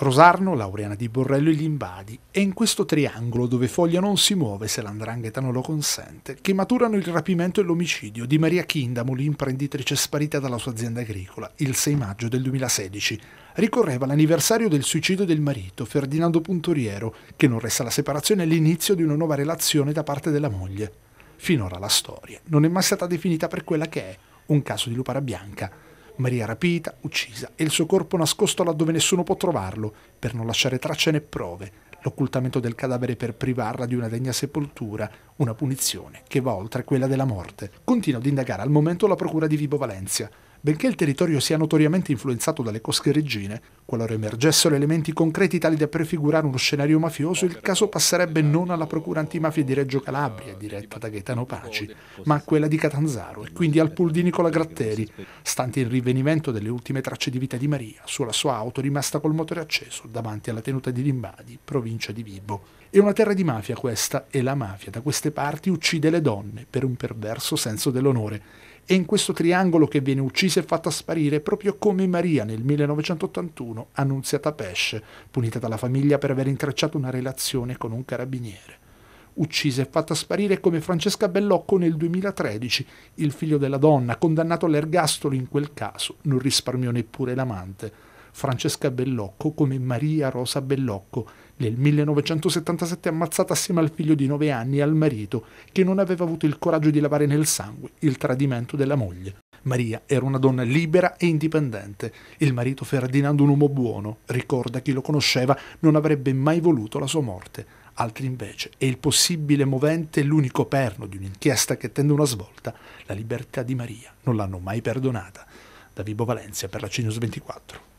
Rosarno, Laureana di Borrello e gli invadi. è in questo triangolo dove Foglia non si muove se l'andrangheta non lo consente, che maturano il rapimento e l'omicidio di Maria Kindamo, l'imprenditrice sparita dalla sua azienda agricola, il 6 maggio del 2016. Ricorreva l'anniversario del suicidio del marito, Ferdinando Puntoriero, che non resta la separazione all'inizio di una nuova relazione da parte della moglie. Finora la storia non è mai stata definita per quella che è, un caso di lupara bianca, Maria rapita, uccisa e il suo corpo nascosto laddove nessuno può trovarlo, per non lasciare tracce né prove, l'occultamento del cadavere per privarla di una degna sepoltura, una punizione che va oltre quella della morte. Continua ad indagare al momento la procura di Vibo Valencia, Benché il territorio sia notoriamente influenzato dalle cosche reggine, qualora emergessero elementi concreti tali da prefigurare uno scenario mafioso, il caso passerebbe non alla procura antimafia di Reggio Calabria, diretta da Gaetano Paci, ma a quella di Catanzaro e quindi al pool di Nicola Gratteri, stante il rivenimento delle ultime tracce di vita di Maria sulla sua auto rimasta col motore acceso davanti alla tenuta di Limbadi, provincia di Vibo. È una terra di mafia questa e la mafia da queste parti uccide le donne per un perverso senso dell'onore è in questo triangolo che viene uccisa e fatta sparire, proprio come Maria nel 1981, annunziata pesce, punita dalla famiglia per aver intrecciato una relazione con un carabiniere. Uccisa e fatta sparire come Francesca Bellocco nel 2013, il figlio della donna, condannato all'ergastolo in quel caso, non risparmiò neppure l'amante Francesca Bellocco come Maria Rosa Bellocco, nel 1977 ammazzata assieme al figlio di 9 anni e al marito, che non aveva avuto il coraggio di lavare nel sangue il tradimento della moglie. Maria era una donna libera e indipendente. Il marito Ferdinando, un uomo buono, ricorda chi lo conosceva, non avrebbe mai voluto la sua morte. Altri invece è il possibile movente, l'unico perno di un'inchiesta che tende una svolta. La libertà di Maria non l'hanno mai perdonata. Da Vibo Valencia per la Cinius 24.